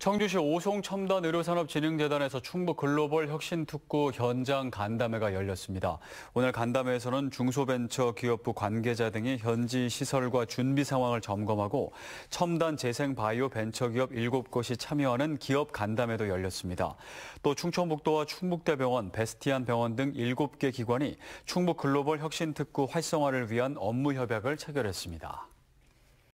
청주시 오송첨단 의료산업진흥재단에서 충북 글로벌 혁신특구 현장 간담회가 열렸습니다. 오늘 간담회에서는 중소벤처기업부 관계자 등이 현지 시설과 준비 상황을 점검하고 첨단 재생 바이오 벤처기업 7곳이 참여하는 기업 간담회도 열렸습니다. 또 충청북도와 충북대병원, 베스티안 병원 등 7개 기관이 충북 글로벌 혁신특구 활성화를 위한 업무 협약을 체결했습니다.